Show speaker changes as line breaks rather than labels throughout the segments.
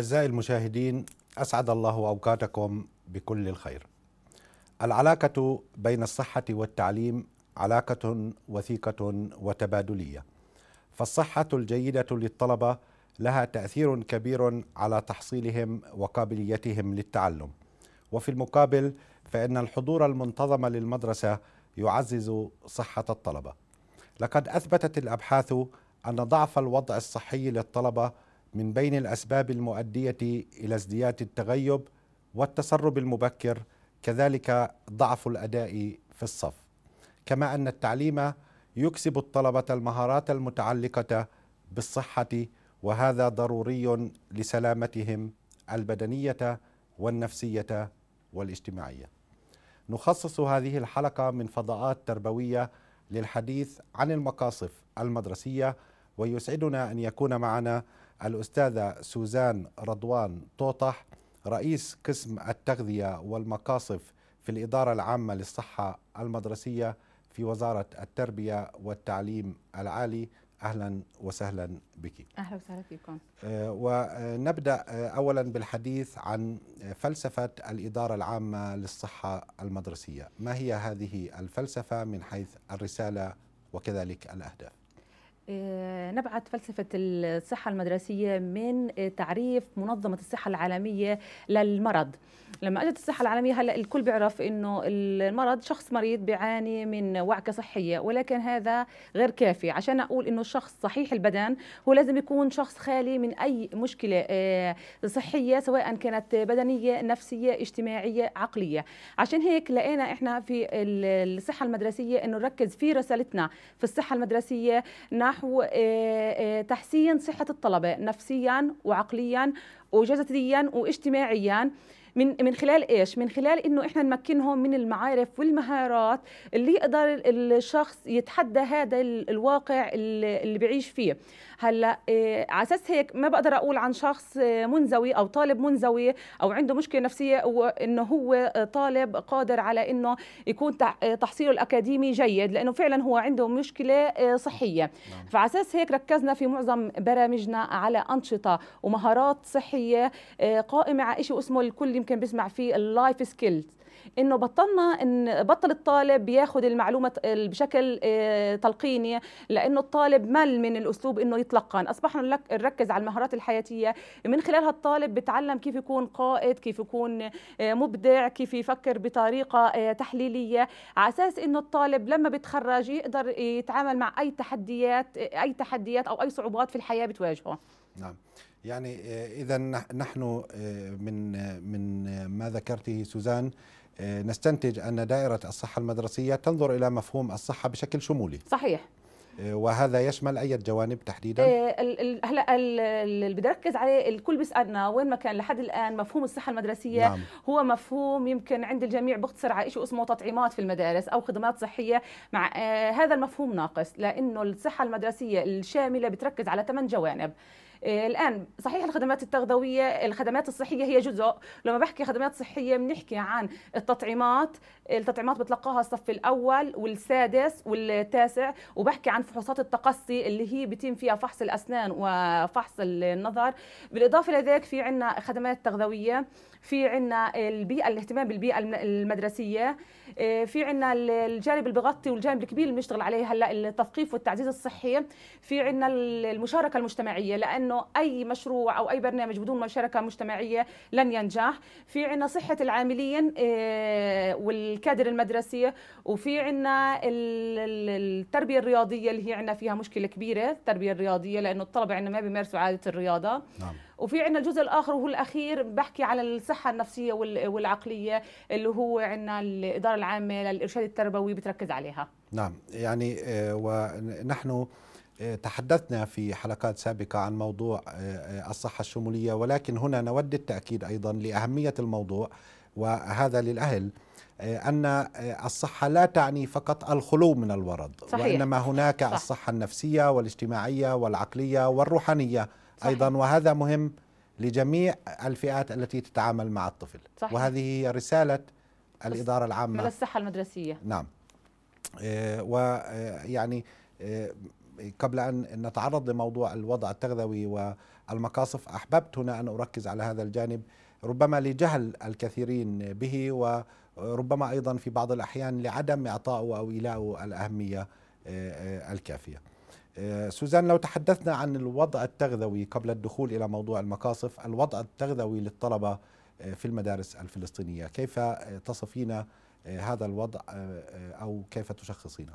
أعزائي المشاهدين أسعد الله أوقاتكم بكل الخير العلاقة بين الصحة والتعليم علاقة وثيقة وتبادلية فالصحة الجيدة للطلبة لها تأثير كبير على تحصيلهم وقابليتهم للتعلم وفي المقابل فإن الحضور المنتظم للمدرسة يعزز صحة الطلبة لقد أثبتت الأبحاث أن ضعف الوضع الصحي للطلبة من بين الأسباب المؤدية إلى ازدياد التغيب والتسرب المبكر كذلك ضعف الأداء في الصف كما أن التعليم يكسب الطلبة المهارات المتعلقة بالصحة وهذا ضروري لسلامتهم البدنية والنفسية والاجتماعية نخصص هذه الحلقة من فضاءات تربوية للحديث عن المقاصف المدرسية ويسعدنا أن يكون معنا الأستاذة سوزان رضوان طوطح رئيس قسم التغذية والمقاصف في الإدارة العامة للصحة المدرسية في وزارة التربية والتعليم العالي أهلا وسهلا بك
أهلا وسهلا فيكم
آه، ونبدأ آه، أولا بالحديث عن فلسفة الإدارة العامة للصحة المدرسية ما هي هذه الفلسفة من حيث الرسالة وكذلك الأهداف
آه، نبعت فلسفة الصحة المدرسية من تعريف منظمة الصحة العالمية للمرض لما اجت الصحه العالميه هلا الكل بيعرف انه المرض شخص مريض بيعاني من وعكه صحيه ولكن هذا غير كافي عشان اقول انه شخص صحيح البدن هو لازم يكون شخص خالي من اي مشكله آه، صحيه سواء كانت بدنيه نفسيه اجتماعيه عقليه عشان هيك لقينا احنا في الصحه المدرسيه انه نركز في رسالتنا في الصحه المدرسيه نحو آه، آه، تحسين صحه الطلبه نفسيا وعقليا وجسديا واجتماعيا من من خلال ايش من خلال انه احنا نمكنهم من المعارف والمهارات اللي يقدر الشخص يتحدى هذا الواقع اللي بيعيش فيه هلا آه، على اساس هيك ما بقدر اقول عن شخص آه، منزوي او طالب منزوي او عنده مشكله نفسيه وانه هو آه، طالب قادر على انه يكون تحصيله الاكاديمي جيد لانه فعلا هو عنده مشكله صحيه نعم. فعلى اساس هيك ركزنا في معظم برامجنا على انشطه ومهارات صحيه قائمه على شيء اسمه الكل يمكن بيسمع فيه اللايف سكيلز انه بطلنا ان بطل الطالب ياخذ المعلومه بشكل تلقيني لانه الطالب مل من الاسلوب انه إطلاقا أصبحنا نركز على المهارات الحياتية من خلالها الطالب بتعلم كيف يكون قائد كيف يكون آه، مبدع كيف يفكر بطريقة آه، تحليلية على أساس أنه الطالب لما بيتخرج يقدر يتعامل مع أي تحديات آه، أي تحديات أو أي صعوبات في الحياة بتواجهه
نعم يعني اذا نحن من من ما ذكرته سوزان نستنتج ان دائره الصحه المدرسيه تنظر الى مفهوم الصحه بشكل شمولي صحيح وهذا يشمل اي جوانب تحديدا
إيه، هلا اللي بدي اركز عليه الكل بيسالنا وين ما كان لحد الان مفهوم الصحه المدرسيه نعم. هو مفهوم يمكن عند الجميع بختصر على شيء اسمه تطعيمات في المدارس او خدمات صحيه مع آه، هذا المفهوم ناقص لانه الصحه المدرسيه الشامله بتركز على ثمان جوانب آه، الان صحيح الخدمات التغذويه الخدمات الصحيه هي جزء لما بحكي خدمات صحيه بنحكي عن التطعيمات التطعيمات بتلقاها الصف الاول والسادس والتاسع وبحكي عن فحوصات التقصي اللي هي بيتم فيها فحص الاسنان وفحص النظر بالاضافه لذلك في عندنا خدمات تغذويه في عنا البيئة الاهتمام بالبيئة المدرسية آه، في عنا الجانب اللي بغطي والجانب الكبير اللي بنشتغل عليه هلا التثقيف والتعزيز الصحي في عنا المشاركة المجتمعية لأنه أي مشروع أو أي برنامج بدون مشاركة مجتمعية لن ينجح في عنا صحة العاملين آه، والكادر المدرسي وفي عنا التربية الرياضية اللي هي عنا فيها مشكلة كبيرة التربية الرياضية لأنه الطلبة عنا ما بيمارسوا عادة الرياضة نعم. وفي عندنا الجزء الاخر وهو الاخير بحكي على الصحه النفسيه والعقليه اللي هو عنا الاداره العامه للارشاد التربوي بتركز عليها
نعم يعني آه، ونحن آه، تحدثنا في حلقات سابقة عن موضوع آه، الصحة الشمولية ولكن هنا نود التأكيد أيضا لأهمية الموضوع وهذا للأهل أن الصحة لا تعني فقط الخلو من الورض صحيح. وإنما هناك صح. الصحة النفسية والاجتماعية والعقلية والروحانية صحيح. ايضا وهذا مهم لجميع الفئات التي تتعامل مع الطفل صحيح. وهذه رساله الاداره العامه على
الصحه المدرسيه
نعم آه، ويعني آه، آه، قبل ان نتعرض لموضوع الوضع التغذوي والمقاصف احببت هنا ان اركز على هذا الجانب ربما لجهل الكثيرين به وربما ايضا في بعض الاحيان لعدم اعطائه او ايلائه الاهميه الكافيه آه، سوزان لو تحدثنا عن الوضع التغذوي قبل الدخول إلى موضوع المقاصف الوضع التغذوي للطلبة آه، في المدارس الفلسطينية كيف آه، تصفين هذا الوضع أو كيف تشخصينه؟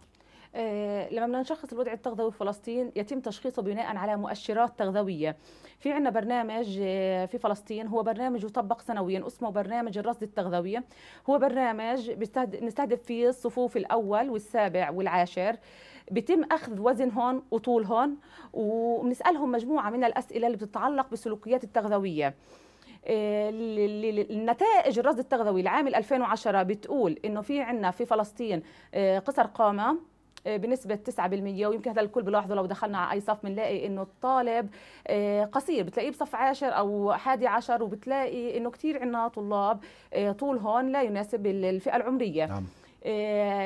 آه، لما بدنا نشخص الوضع التغذوي في فلسطين يتم تشخيصه بناء على مؤشرات تغذويه في عندنا برنامج آه، في فلسطين هو برنامج يطبق سنويا اسمه برنامج الرصد التغذويه هو برنامج بنستهدف فيه الصفوف الاول والسابع والعاشر بيتم اخذ وطول هون وبنسالهم مجموعه من الاسئله اللي بتتعلق بالسلوكيات التغذويه النتائج آه، الرصد التغذوي لعام 2010 بتقول انه في عندنا في فلسطين قصر قامه آه، بنسبه 9% ويمكن هذا الكل بلاحظه لو دخلنا على اي صف بنلاقي انه الطالب آه، قصير بتلاقيه بصف عاشر او حادي عشر وبتلاقي انه كثير عندنا طلاب آه، طولهم لا يناسب الفئه العمريه نعم.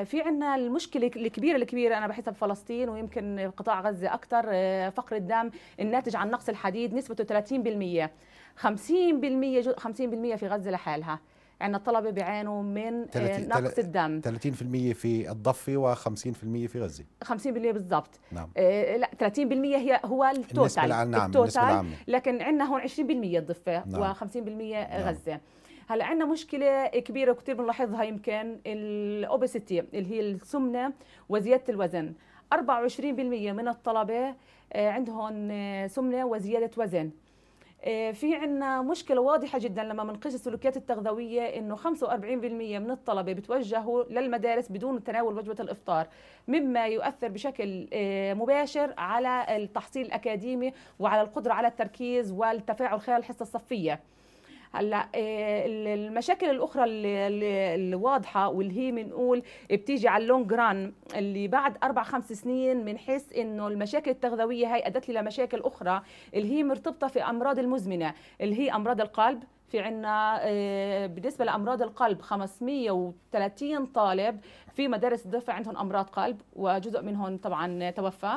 في عنا المشكلة الكبيرة الكبيرة أنا بحسها بفلسطين ويمكن قطاع غزة أكثر فقر الدم الناتج عن نقص الحديد نسبته 30% 50% 50% في غزة لحالها عندنا يعني الطلبه بيعانوا من آه، نقص الدم 30%
في الضفه و50% في غزه
50% بالضبط نعم آه، لا 30% هي هو التوتال النسبه العامه نعم، التوتال لكن عندنا هون 20% الضفه نعم. و50% نعم. غزه نعم. هلا عندنا مشكله كبيره وكثير بنلاحظها يمكن الاوبسيتي اللي هي السمنه وزياده الوزن 24% من الطلبه آه، عندهم سمنه وزياده وزن آه، في عنا مشكله واضحه جدا لما بنقيس السلوكيات التغذويه انه 45% من الطلبه بتوجهوا للمدارس بدون تناول وجبه الافطار مما يؤثر بشكل آه، مباشر على التحصيل الاكاديمي وعلى القدره على التركيز والتفاعل خلال الحصه الصفيه هلا آه، المشاكل الاخرى اللي واضحه واللي هي بنقول بتيجي على اللونج ران اللي بعد اربع خمس سنين بنحس انه المشاكل التغذويه هي ادت لي لمشاكل اخرى اللي هي مرتبطه في امراض المزمنه اللي هي امراض القلب في عنا آه، بالنسبه لامراض القلب 530 طالب في مدارس الضفه عندهم امراض قلب وجزء منهم طبعا توفى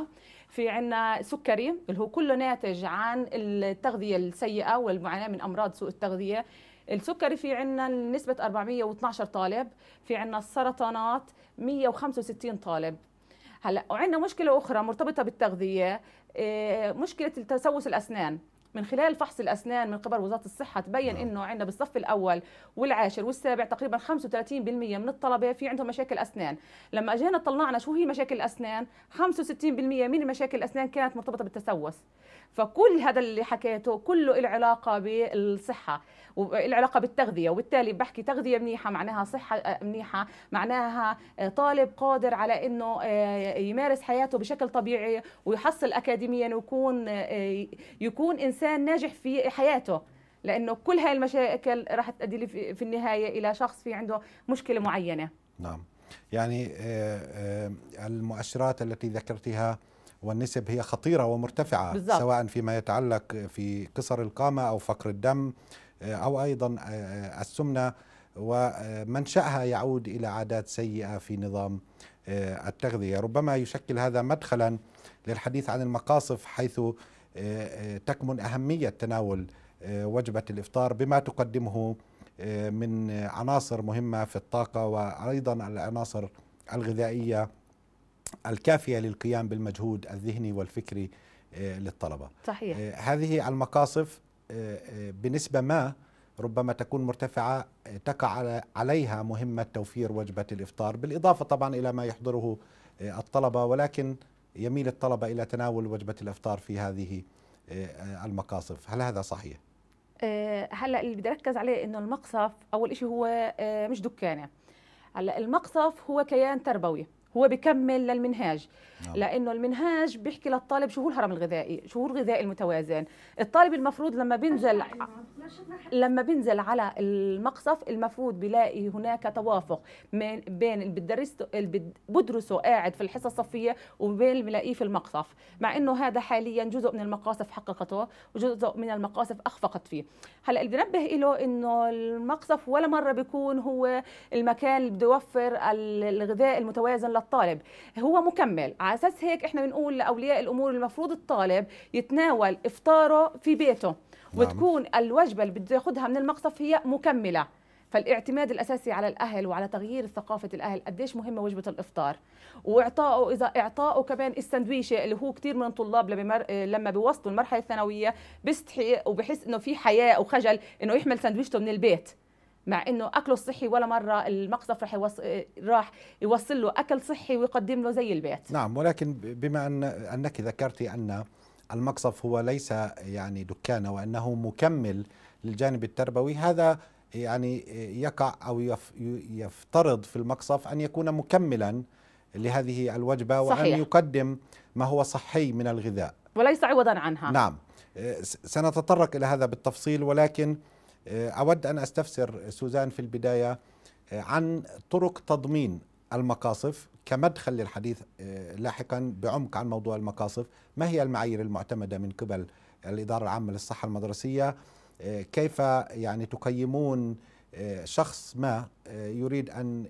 في عنا سكري اللي هو كله ناتج عن التغذية السيئة والمعاناة من أمراض سوء التغذية السكري في عنا نسبة 412 طالب في عنا السرطانات 165 طالب هلا وعندنا مشكله اخرى مرتبطه بالتغذيه إيه، مشكله تسوس الاسنان من خلال فحص الاسنان من قبل وزاره الصحه تبين نعم. انه عندنا بالصف الاول والعاشر والسابع تقريبا 35% من الطلبه في عندهم مشاكل اسنان لما اجينا طلعنا شو هي مشاكل الاسنان 65% من مشاكل الاسنان كانت مرتبطه بالتسوس فكل هذا اللي حكيته كله له علاقه بالصحه والعلاقه بالتغذيه وبالتالي بحكي تغذيه منيحه معناها صحه آه، منيحه معناها آه، طالب قادر على انه آه، يمارس حياته بشكل طبيعي ويحصل اكاديميا ويكون يكون انسان ناجح في حياته لانه كل هاي المشاكل راح تؤدي في النهايه الى شخص في عنده مشكله معينه
نعم يعني المؤشرات التي ذكرتها والنسب هي خطيرة ومرتفعة بالزبط. سواء فيما يتعلق في قصر القامة أو فقر الدم آه، أو أيضا آه، آه، السمنة ومنشأها يعود إلى عادات سيئة في نظام التغذية ربما يشكل هذا مدخلا للحديث عن المقاصف حيث تكمن أهمية تناول وجبة الإفطار بما تقدمه من عناصر مهمة في الطاقة وأيضا العناصر الغذائية الكافيه للقيام بالمجهود الذهني والفكري آه، للطلبه. صحيح. آه، هذه المقاصف آه، بنسبه ما ربما تكون مرتفعه تقع عليها مهمه توفير وجبه الافطار، بالاضافه طبعا الى ما يحضره الطلبه ولكن يميل الطلبه الى تناول وجبه الافطار في هذه المقاصف، هل هذا صحيح؟
هلا اللي بدي اركز عليه انه المقصف اول شيء هو مش دكانه. هلا المقصف هو كيان تربوي هو بكمل للمنهاج نعم. لانه المنهاج بيحكي للطالب شو هو الهرم الغذائي شو هو الغذاء المتوازن الطالب المفروض لما بينزل لما بنزل على المقصف المفروض بلاقي هناك توافق من بين اللي بدرسه قاعد في الحصه الصفيه وبين اللي بلاقيه في المقصف مع انه هذا حاليا جزء من المقاصف حققته وجزء من المقاصف اخفقت فيه هلا اللي بنبه له انه المقصف ولا مره بيكون هو المكان اللي بده يوفر الغذاء المتوازن للطالب هو مكمل على اساس هيك احنا بنقول لاولياء الامور المفروض الطالب يتناول افطاره في بيته نعم. وتكون الوجبه الوجبه اللي ياخذها من المقصف هي مكمله فالاعتماد الاساسي على الاهل وعلى تغيير ثقافه الاهل قديش مهمه وجبه الافطار واعطائه اذا اعطائه كمان السندويشه اللي هو كثير من الطلاب لما لما بيوصلوا المرحله الثانويه بيستحي وبحس انه في حياه وخجل انه يحمل سندويشته من البيت مع انه اكله الصحي ولا مره المقصف راح يوص... راح يوصل له اكل صحي ويقدم له زي البيت
نعم ولكن بما ان انك ذكرتي ان المقصف هو ليس يعني دكانه وانه مكمل للجانب التربوي هذا يعني يقع أو يفترض في المقصف أن يكون مكملا لهذه الوجبة صحيح. وأن يقدم ما هو صحي من الغذاء
وليس عوضا عنها نعم
أه، سنتطرق إلى هذا بالتفصيل ولكن أه، أود أن أستفسر سوزان في البداية أه، عن طرق تضمين المقاصف كمدخل للحديث لاحقا بعمق عن موضوع المقاصف ما هي المعايير المعتمدة من قبل الإدارة العامة للصحة المدرسية آه، كيف يعني تقيمون آه، شخص ما آه، يريد أن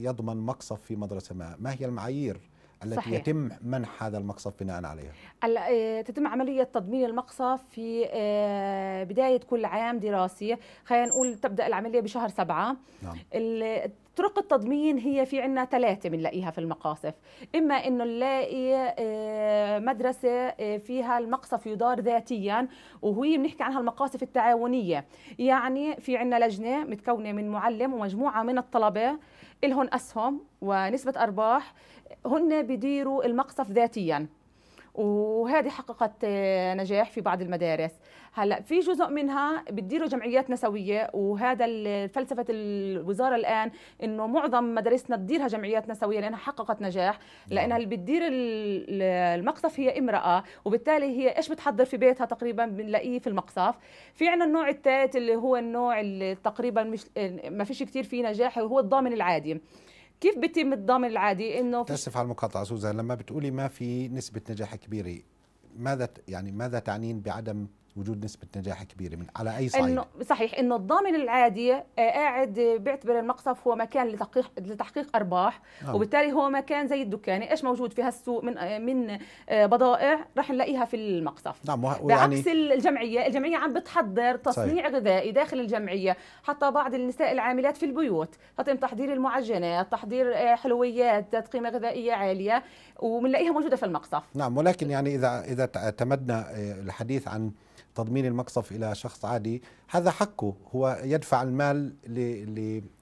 يضمن مقصف في مدرسة ما ما هي المعايير التي صحيح. يتم منح هذا المقصف بناء
عليها تتم عملية تضمين المقصف في بداية كل عام دراسي خلينا نقول تبدأ العملية بشهر سبعة نعم. طرق التضمين هي في عنا ثلاثة بنلاقيها في المقاصف إما إنه نلاقي آه، مدرسة آه، فيها المقصف يدار ذاتيا وهي بنحكي عنها المقاصف التعاونية يعني في عنا لجنة متكونة من معلم ومجموعة من الطلبة إلهم أسهم ونسبة أرباح هن بيديروا المقصف ذاتياً وهذه حققت آه، نجاح في بعض المدارس هلا في جزء منها بتديره جمعيات نسويه وهذا فلسفه الوزاره الان انه معظم مدارسنا تديرها جمعيات نسويه لانها حققت نجاح نعم. لانها اللي بتدير المقصف هي امراه وبالتالي هي ايش بتحضر في بيتها تقريبا بنلاقيه في المقصف في عندنا النوع الثالث اللي هو النوع اللي تقريبا مش ما فيش كثير فيه نجاح وهو الضامن العادي كيف بيتم الضامن العادي انه تاسف
على المقاطعه سوزان لما بتقولي ما في نسبه نجاح كبيره ماذا يعني ماذا تعنين بعدم وجود نسبه نجاح كبيره من على اي صعيد إنه
صحيح انه الضامن العادي آه، قاعد بيعتبر المقصف هو مكان لتحقيق لتحقيق ارباح آه. وبالتالي هو مكان زي الدكانة ايش موجود في هالسوق من آه، من آه، بضائع رح نلاقيها في المقصف نعم يعني بعكس الجمعيه الجمعيه عم بتحضر تصنيع صحيح. غذائي داخل الجمعيه حتى بعض النساء العاملات في البيوت تتم تحضير المعجنات تحضير حلويات ذات قيمه غذائيه عاليه وبنلاقيها موجوده في
المقصف نعم ولكن يعني اذا اذا تمدنا الحديث عن تضمين المقصف الى شخص عادي هذا حقه هو يدفع المال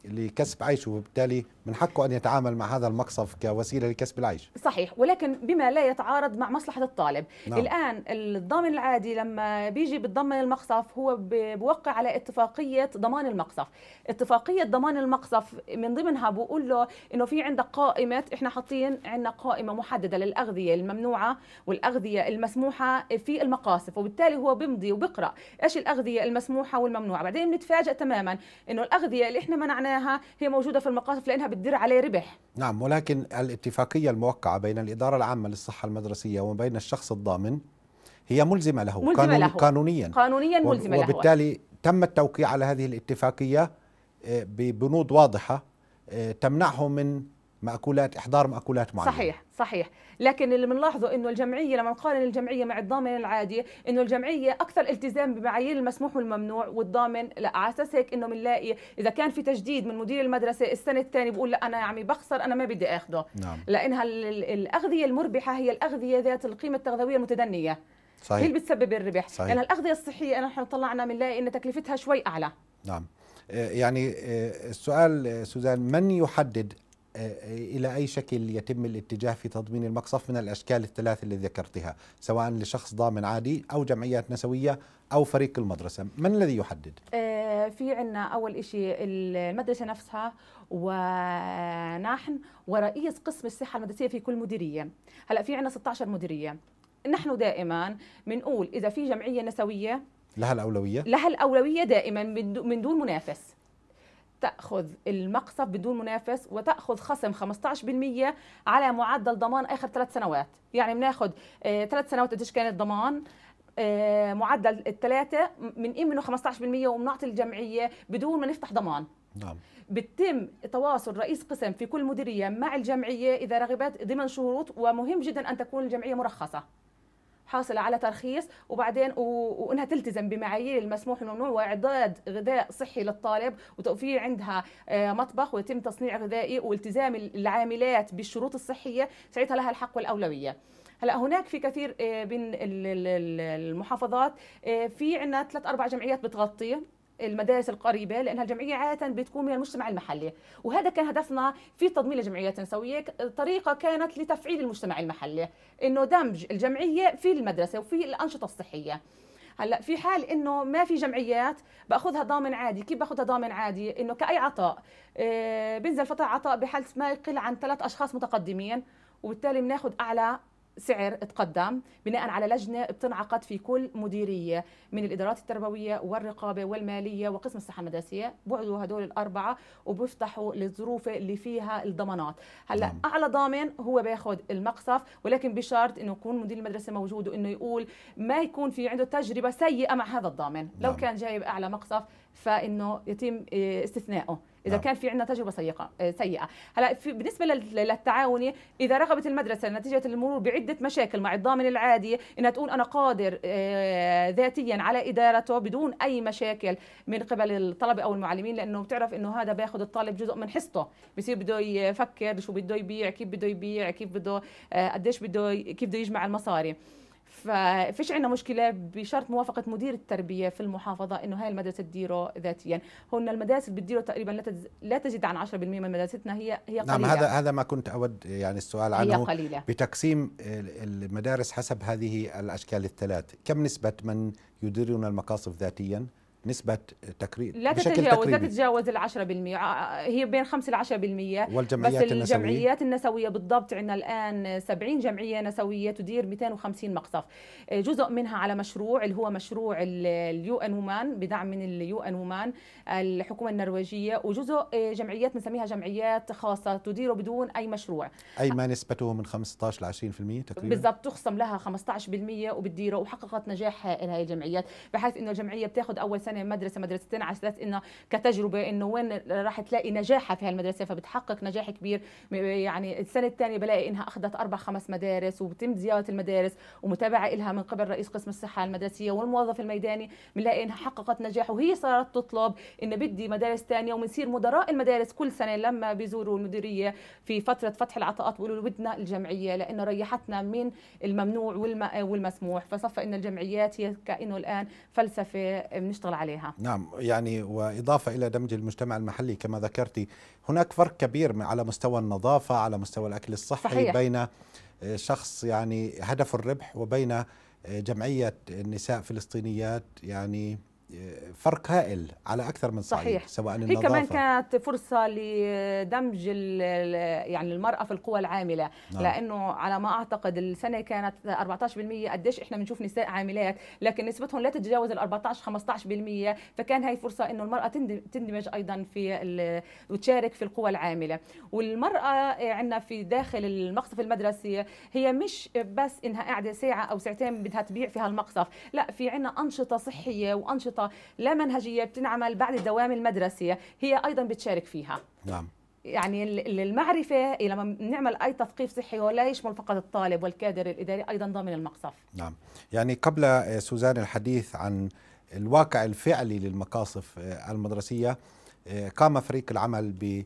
لكسب عيشه وبالتالي من حقه أن يتعامل مع هذا المقصف كوسيلة لكسب العيش
صحيح ولكن بما لا يتعارض مع مصلحة الطالب نعم. الآن الضامن العادي لما بيجي بتضمن المقصف هو بوقع على اتفاقية ضمان المقصف اتفاقية ضمان المقصف من ضمنها بقول له إنه في عندك قائمة إحنا حاطين عندنا قائمة محددة للأغذية الممنوعة والأغذية المسموحة في المقاصف وبالتالي هو بمضي وبقرأ إيش الأغذية المسموحة المباحه والممنوعه بعدين بنتفاجئ تماما انه الاغذيه اللي احنا منعناها هي موجوده في المقاصف لانها بتدر عليه ربح
نعم ولكن الاتفاقيه الموقعه بين الاداره العامه للصحه المدرسيه وبين الشخص الضامن هي ملزمه له, ملزمة قانون له. قانونيا
قانونيا ملزمه له وبالتالي
تم التوقيع على هذه الاتفاقيه آه، ببنود واضحه آه، تمنعه من مأكولات إحضار مأكولات معينة
صحيح صحيح لكن اللي بنلاحظه انه الجمعيه لما نقارن الجمعيه مع الضامن العادي انه الجمعيه اكثر التزام بمعايير المسموح والممنوع والضامن لا على اساس هيك انه بنلاقي اذا كان في تجديد من مدير المدرسه السنه الثانيه بقول لا انا يا عمي بخسر انا ما بدي اخذه نعم. لانها الاغذيه المربحه هي الاغذيه ذات القيمه التغذويه المتدنيه صحيح. هي اللي بتسبب الربح صحيح. لان يعني الاغذيه الصحيه نحن طلعنا بنلاقي ان تكلفتها شوي اعلى
نعم آه، يعني آه، السؤال آه، سوزان من يحدد إلى أي شكل يتم الاتجاه في تضمين المقصف من الأشكال الثلاث اللي ذكرتها سواء لشخص ضامن عادي أو جمعيات نسوية أو فريق المدرسة من الذي يحدد؟
آه، في عنا أول شيء المدرسة نفسها ونحن ورئيس قسم الصحة المدرسية في كل مديرية هلأ في عنا 16 مديرية نحن دائما بنقول إذا في جمعية نسوية
لها الأولوية؟ لها
الأولوية دائما من دون منافس تأخذ المقصف بدون منافس وتأخذ خصم 15% على معدل ضمان آخر ثلاث سنوات يعني بناخذ آه، ثلاث سنوات قديش كان الضمان آه، معدل الثلاثة من منه 15% وبنعطي الجمعية بدون ما نفتح ضمان نعم بتم تواصل رئيس قسم في كل مديرية مع الجمعية إذا رغبت ضمن شروط ومهم جدا أن تكون الجمعية مرخصة حاصله على ترخيص وبعدين و... وانها تلتزم بمعايير المسموح والممنوع واعداد غذاء صحي للطالب وتوفير عندها آه، مطبخ ويتم تصنيع غذائي والتزام العاملات بالشروط الصحيه ساعتها لها الحق والاولويه هلا هناك في كثير من آه، المحافظات آه، في عندنا ثلاث اربع جمعيات بتغطي المدارس القريبة لأنها الجمعية عادة بتكون من المجتمع المحلي وهذا كان هدفنا في تضمين الجمعية سوية طريقة كانت لتفعيل المجتمع المحلي إنه دمج الجمعية في المدرسة وفي الأنشطة الصحية هلا في حال انه ما في جمعيات باخذها ضامن عادي كيف باخذها ضامن عادي انه كاي عطاء آه، بنزل فتره عطاء بحال ما يقل عن ثلاث اشخاص متقدمين وبالتالي بناخذ اعلى سعر تقدم بناء على لجنه بتنعقد في كل مديريه من الادارات التربويه والرقابه والماليه وقسم الصحه المدرسيه بعدوا هدول الاربعه وبيفتحوا الظروف اللي فيها الضمانات هلا نعم. اعلى ضامن هو بياخذ المقصف ولكن بشرط انه يكون مدير المدرسه موجود وانه يقول ما يكون في عنده تجربه سيئه مع هذا الضامن نعم. لو كان جايب اعلى مقصف فانه يتم آه، استثنائه اذا نعم. كان في عندنا تجربه سيئه آه، سيئه هلا في بالنسبه للتعاوني اذا رغبت المدرسه نتيجه المرور بعده مشاكل مع الضامن العادي انها تقول انا قادر آه، ذاتيا على ادارته بدون اي مشاكل من قبل الطلبه او المعلمين لانه بتعرف انه هذا بياخذ الطالب جزء من حصته بصير بده يفكر شو بده يبيع كيف بده يبيع كيف بده آه، قديش بده كيف بده يجمع المصاري ففيش عندنا مشكله بشرط موافقه مدير التربيه في المحافظه انه هاي المدرسه تديره ذاتيا هن المدارس اللي بتديره تقريبا لا لا تزيد عن 10% من مدارستنا هي هي نعم، قليله نعم هذا هذا
ما كنت اود يعني السؤال عنه هي قليلة. بتقسيم المدارس حسب هذه الاشكال الثلاث كم نسبه من يديرون المقاصف ذاتيا نسبة تكريم لا تتجاوز لا تتجاوز
ال 10% آه، آه، هي بين 5 ل 10% والجمعيات بس الجمعيات النسوية, النسوية بالضبط عندنا الآن 70 جمعية نسوية تدير 250 مقصف آه، جزء منها على مشروع اللي هو مشروع اليو ان وومان بدعم من اليو ان وومان الحكومة النرويجية وجزء جمعيات بنسميها جمعيات خاصة تديره بدون أي مشروع
أي ما نسبته من 15 ل 20% تقريبا بالضبط
تخصم لها 15% وبتديره وحققت نجاح هاي الجمعيات بحيث انه الجمعية بتاخذ أول سنة انهي مدرسه مدرستين على اساس انه كتجربه انه وين راح تلاقي نجاحها في هالمدرسه فبتحقق نجاح كبير يعني السنه الثانيه بلاقي انها اخذت اربع خمس مدارس وبتم زياره المدارس ومتابعه لها من قبل رئيس قسم الصحه المدرسيه والموظف الميداني بنلاقي انها حققت نجاح وهي صارت تطلب ان بدي مدارس ثانيه وبنصير مدراء المدارس كل سنه لما بيزوروا المديريه في فتره فتح العطاءات بيقولوا بدنا الجمعيه لانه ريحتنا من الممنوع والمسموح فصفى ان الجمعيات هي كانه الان فلسفه بنشتغل عليها
نعم يعني وإضافة إلى دمج المجتمع المحلي كما ذكرتي هناك فرق كبير على مستوى النظافة على مستوى الأكل الصحي صحيح. بين آه، شخص يعني هدف الربح وبين آه، جمعية النساء فلسطينيات يعني فرق هائل على اكثر من صعيد صحيح. سواء النظافه هي كمان
كانت فرصه لدمج يعني المراه في القوى العامله نعم. لانه على ما اعتقد السنه كانت 14% قديش احنا بنشوف نساء عاملات لكن نسبتهم لا تتجاوز ال 14 15% فكان هي فرصه انه المراه تندمج ايضا في وتشارك في القوى العامله والمراه عندنا في داخل المقصف المدرسي هي مش بس انها قاعده ساعه او ساعتين بدها تبيع فيها المقصف لا في عندنا انشطه صحيه وانشطه أنشطة لا منهجية بتنعمل بعد الدوام المدرسي هي أيضا بتشارك فيها نعم يعني المعرفة لما بنعمل أي تثقيف صحي هو لا يشمل فقط الطالب والكادر الإداري أيضا ضمن المقصف
نعم يعني قبل آه، سوزان الحديث عن الواقع الفعلي للمقاصف آه، المدرسية آه، قام فريق العمل ب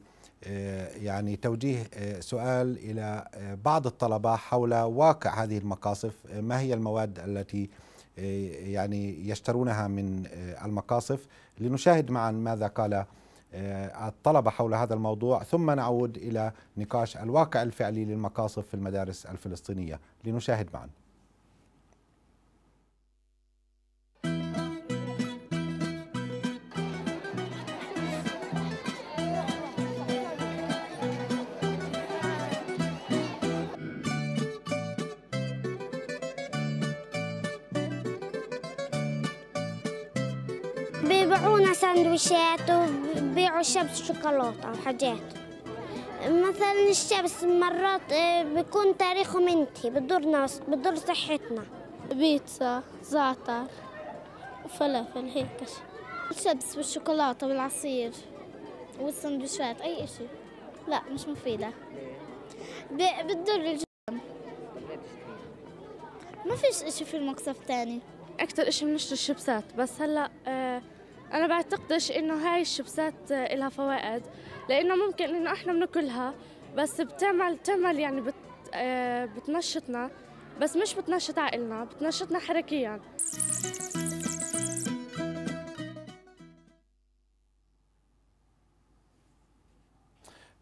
يعني توجيه سؤال إلى بعض الطلبة حول واقع هذه المقاصف ما هي المواد التي آه، يعني يشترونها من آه، المقاصف لنشاهد معا ماذا قال آه، الطلبة حول هذا الموضوع ثم نعود إلى نقاش الواقع الفعلي للمقاصف في المدارس الفلسطينية لنشاهد معا سندويشات وبيعوا شبس شوكولاتة وحاجات مثلا الشبس مرات آه، بيكون تاريخه منتهي بدور ناس بدور صحتنا بيتزا زعتر وفلافل هيك الشبس والشوكولاتة والعصير والسندويشات أي إشي لا مش مفيدة بتضر الجسم
ما فيش إشي في المقصف تاني أكتر إشي بنشتري الشبسات بس هلأ آه أنا بعتقدش إنه هاي الشبسات إلها فوائد لأنه ممكن إنه إحنا بناكلها بس بتعمل بتعمل يعني بت آه، بتنشطنا بس مش بتنشط عقلنا بتنشطنا حركيا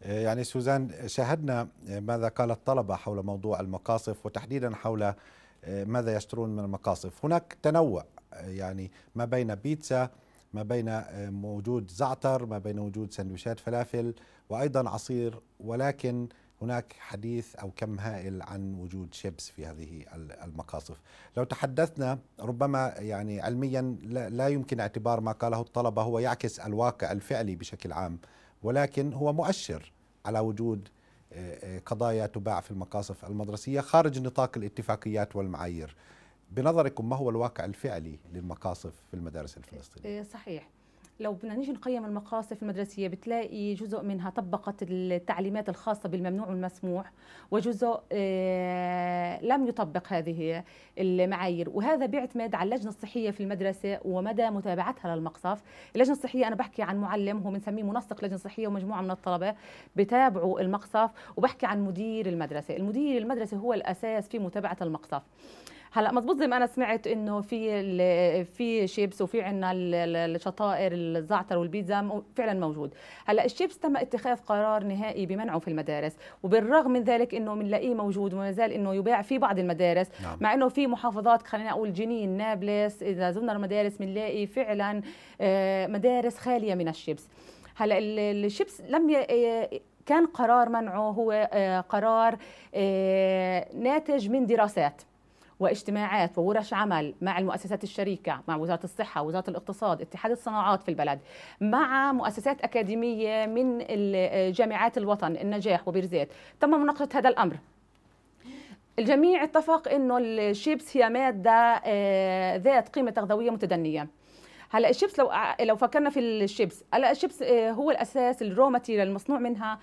آه، يعني سوزان شاهدنا ماذا قال الطلبة حول موضوع المقاصف وتحديدا حول آه، ماذا يشترون من المقاصف هناك تنوع يعني ما بين بيتزا ما بين آه، وجود زعتر ما بين وجود سندويشات فلافل وأيضا عصير ولكن هناك حديث أو كم هائل عن وجود شيبس في هذه المقاصف لو تحدثنا ربما يعني علميا لا يمكن اعتبار ما قاله الطلبة هو يعكس الواقع الفعلي بشكل عام ولكن هو مؤشر على وجود آه، آه، قضايا تباع في المقاصف المدرسية خارج نطاق الاتفاقيات والمعايير بنظركم ما هو الواقع الفعلي للمقاصف في المدارس الفلسطينية؟
إيه، صحيح لو بدنا نيجي نقيم المقاصف المدرسيه بتلاقي جزء منها طبقت التعليمات الخاصه بالممنوع والمسموح وجزء آه، لم يطبق هذه المعايير وهذا بيعتمد على اللجنه الصحيه في المدرسه ومدى متابعتها للمقصف اللجنه الصحيه انا بحكي عن معلم هو بنسميه منسق لجنه صحيه ومجموعه من الطلبه بتابعوا المقصف وبحكي عن مدير المدرسه المدير المدرسه هو الاساس في متابعه المقصف هلا مزبوط زي ما انا سمعت انه في في شيبس وفي عندنا الشطائر الزعتر والبيتزا فعلا موجود هلا الشيبس تم اتخاذ قرار نهائي بمنعه في المدارس وبالرغم من ذلك انه بنلاقيه موجود وما زال انه يباع في بعض المدارس نعم. مع انه في محافظات خلينا اقول جنين نابلس اذا زرنا المدارس بنلاقي فعلا آه، مدارس خاليه من الشيبس هلا الشيبس لم ي... آه، كان قرار منعه هو آه، قرار ناتج من دراسات واجتماعات وورش عمل مع المؤسسات الشريكة مع وزارة الصحة وزارة الاقتصاد اتحاد الصناعات في البلد مع مؤسسات أكاديمية من جامعات الوطن النجاح وبيرزيت تم مناقشة هذا الأمر الجميع اتفق انه الشيبس هي ماده آه، ذات قيمه تغذويه متدنيه هلا الشيبس لو لو فكرنا في الشيبس هلا الشيبس آه، هو الاساس الرو ماتيريال المصنوع منها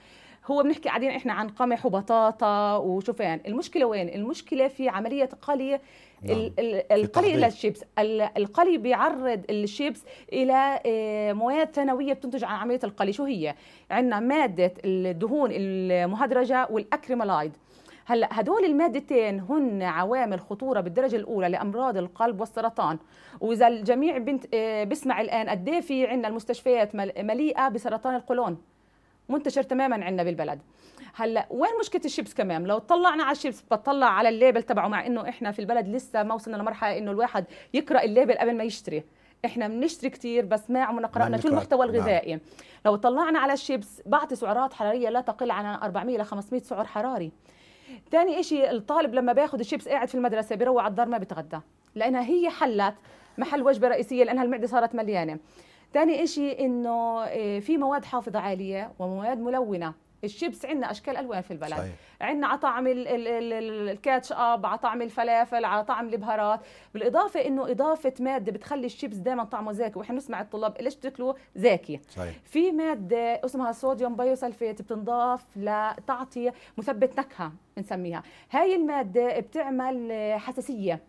هو بنحكي قاعدين احنا عن قمح وبطاطا وشوفان يعني، المشكله وين المشكله في عمليه قلي نعم. القلي الى الشيبس القلي بيعرض الشيبس الى آه، مواد ثانويه بتنتج عن عمليه القلي شو هي عندنا ماده الدهون المهدرجه والاكريمالايد هلا هدول المادتين هن عوامل خطوره بالدرجه الاولى لامراض القلب والسرطان واذا الجميع بنت آه، بسمع الان قد إيه في عندنا المستشفيات مليئه بسرطان القولون منتشر تماما عندنا بالبلد هلا وين مشكله الشيبس كمان لو طلعنا على الشيبس بتطلع على الليبل تبعه مع انه احنا في البلد لسه ما وصلنا لمرحله انه الواحد يقرا الليبل قبل ما يشتري احنا بنشتري كثير بس ما عمرنا قرانا شو المحتوى نعم. الغذائي نعم. لو طلعنا على الشيبس بعطي سعرات حراريه لا تقل عن 400 ل 500 سعر حراري ثاني شيء الطالب لما بياخذ الشيبس قاعد في المدرسه بيروح على الدار ما بيتغدى لانها هي حلت محل وجبه رئيسيه لانها المعده صارت مليانه ثاني إشي إنه آه، في مواد حافظة عالية ومواد ملونة الشيبس عندنا اشكال الوان في البلد صحيح. عندنا على طعم الكاتش اب على طعم الفلافل على طعم البهارات بالاضافه انه اضافه ماده بتخلي الشيبس دائما طعمه زاكي واحنا بنسمع الطلاب ليش تاكلوا زاكي صحيح. في ماده اسمها صوديوم بيوسلفيت بتنضاف لتعطي مثبت نكهه بنسميها هاي الماده بتعمل آه، حساسيه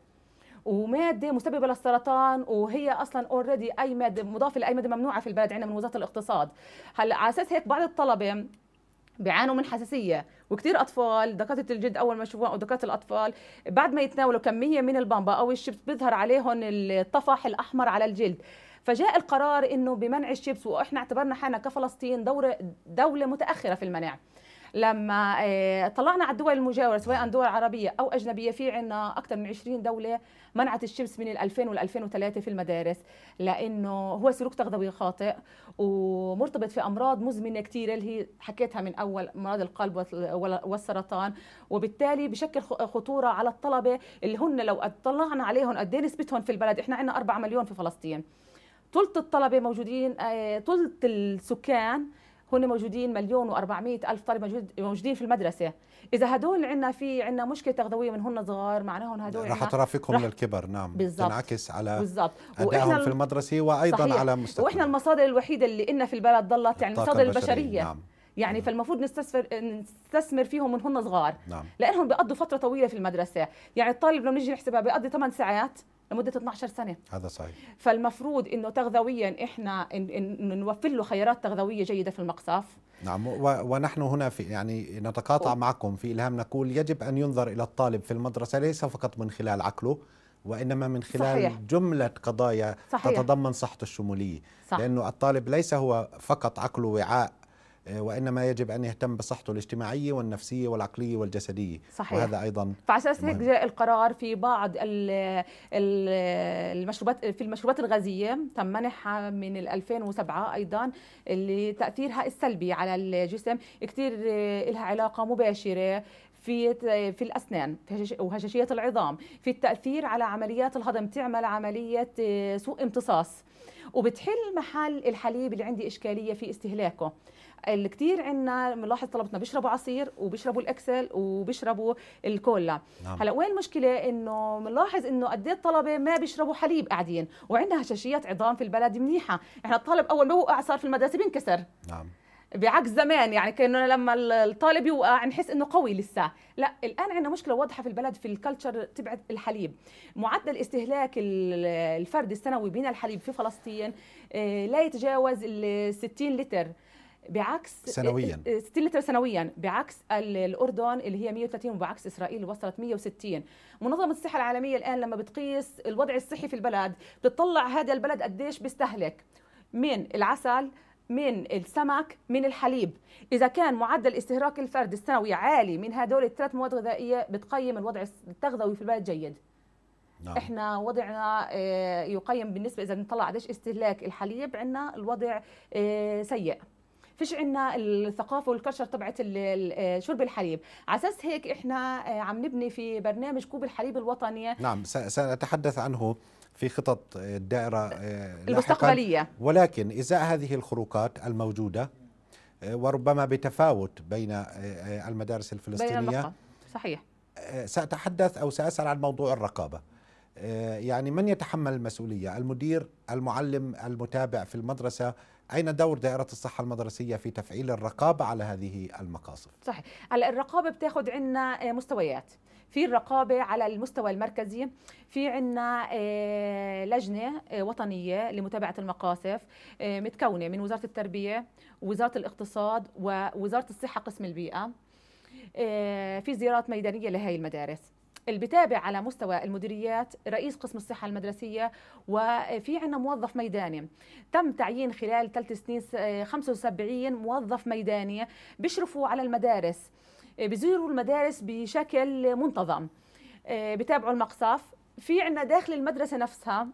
وماده مسببه للسرطان وهي اصلا اوريدي اي ماده مضافه لاي ماده ممنوعه في البلد عندنا من وزاره الاقتصاد هلا على اساس هيك بعض الطلبه بيعانوا من حساسيه وكثير اطفال دكاتره الجلد اول ما يشوفوهم او دكاتره الاطفال بعد ما يتناولوا كميه من البامبا او الشيبس بيظهر عليهم الطفح الاحمر على الجلد فجاء القرار انه بمنع الشيبس واحنا اعتبرنا حالنا كفلسطين دوله متاخره في المنع لما آه، طلعنا على الدول المجاوره سواء دول عربيه او اجنبيه في عندنا اكثر من 20 دوله منعت الشمس من ال 2000 وال 2003 في المدارس لانه هو سلوك تغذوي خاطئ ومرتبط في امراض مزمنه كثيره اللي هي حكيتها من اول امراض القلب والسرطان وبالتالي بشكل خطوره على الطلبه اللي هن لو اطلعنا عليهم قد إيه نسبتهم في البلد احنا عندنا 4 مليون في فلسطين ثلث الطلبه موجودين ثلث آه، السكان هن موجودين مليون و400 ألف طالب موجودين في المدرسة إذا هدول عندنا في عندنا مشكلة تغذوية من هن صغار معناهم هدول رح ترافقهم
رح للكبر نعم بالزبط. تنعكس على بالزبط. أدائهم في المدرسة وأيضا صحيح. على مستقبل وإحنا
المصادر الوحيدة اللي إنا في البلد ضلت يعني المصادر البشرية, البشرية. نعم. يعني نعم. فالمفروض نستثمر نستثمر فيهم من هن صغار نعم. لانهم بيقضوا فتره طويله في المدرسه يعني الطالب لو نجي نحسبها بيقضي 8 ساعات لمده 12 سنه هذا صحيح فالمفروض انه تغذويا احنا نوفر له خيارات تغذويه جيده في المقصف
نعم ونحن هنا في يعني نتقاطع أوه. معكم في الهام نقول يجب ان ينظر الى الطالب في المدرسه ليس فقط من خلال عقله وانما من خلال صحيح. جمله قضايا صحيح. تتضمن صحته الشموليه صح. لانه الطالب ليس هو فقط عقله وعاء آه، وانما يجب ان يهتم بصحته الاجتماعيه والنفسيه والعقليه والجسديه صحيح. وهذا ايضا فعلى اساس هيك جاء
القرار في بعض المشروبات في المشروبات الغازيه تم منحها من 2007 ايضا اللي تاثيرها السلبي على الجسم كثير لها علاقه مباشره في في الاسنان وهشاشيه العظام في التاثير على عمليات الهضم تعمل عمليه سوء امتصاص وبتحل محل الحليب اللي عندي اشكاليه في استهلاكه اللي كثير عندنا بنلاحظ طلبتنا بيشربوا عصير وبيشربوا الاكسل وبيشربوا الكولا نعم. هلا وين المشكله انه بنلاحظ انه قد إيه الطلبه ما بيشربوا حليب قاعدين وعندنا هشاشيات عظام في البلد منيحه احنا الطالب اول ما وقع صار في المدرسه بينكسر نعم بعكس زمان يعني كانه لما الطالب يوقع نحس انه قوي لسه لا الان عندنا مشكله واضحه في البلد في الكلتشر تبعت الحليب معدل استهلاك الفرد السنوي بين الحليب في فلسطين آه، لا يتجاوز ال 60 لتر بعكس سنويا إيه، إيه، لتر سنويا بعكس الاردن اللي هي 130 وبعكس اسرائيل اللي وصلت 160 منظمه الصحه العالميه الان لما بتقيس الوضع الصحي في البلد بتطلع هذا البلد قديش بيستهلك من العسل من السمك من الحليب اذا كان معدل استهلاك الفرد السنوي عالي من هدول الثلاث مواد غذائيه بتقيم الوضع التغذوي في البلد جيد نعم. احنا وضعنا آه، يقيم بالنسبه اذا بنطلع قديش استهلاك الحليب عندنا الوضع آه، سيء فيش عندنا الثقافه والكشر تبعت آه، شرب الحليب على اساس هيك احنا آه، عم نبني في برنامج كوب الحليب الوطني
نعم سنتحدث عنه في خطط آه، الدائره المستقبليه ولكن ازاء هذه الخروقات الموجوده وربما بتفاوت بين المدارس الفلسطينيه بين صحيح سأتحدث أو سأسأل عن موضوع الرقابة يعني من يتحمل المسؤولية المدير المعلم المتابع في المدرسة أين دور دائرة الصحة المدرسية في تفعيل الرقابة على هذه المقاصف؟
صحيح، هلا الرقابة بتاخذ عنا آه، مستويات، في الرقابة على المستوى المركزي، في عنا آه، لجنة آه، وطنية لمتابعة المقاصف متكونة من وزارة التربية، وزارة الاقتصاد، ووزارة الصحة قسم البيئة. في زيارات ميدانية لهي المدارس. اللي بتابع على مستوى المديريات رئيس قسم الصحة المدرسية وفي عندنا موظف ميداني تم تعيين خلال ثلاث سنين 75 آه، موظف ميداني بيشرفوا على المدارس آه، بيزوروا المدارس بشكل منتظم آه، بتابعوا المقصف في عندنا داخل المدرسة نفسها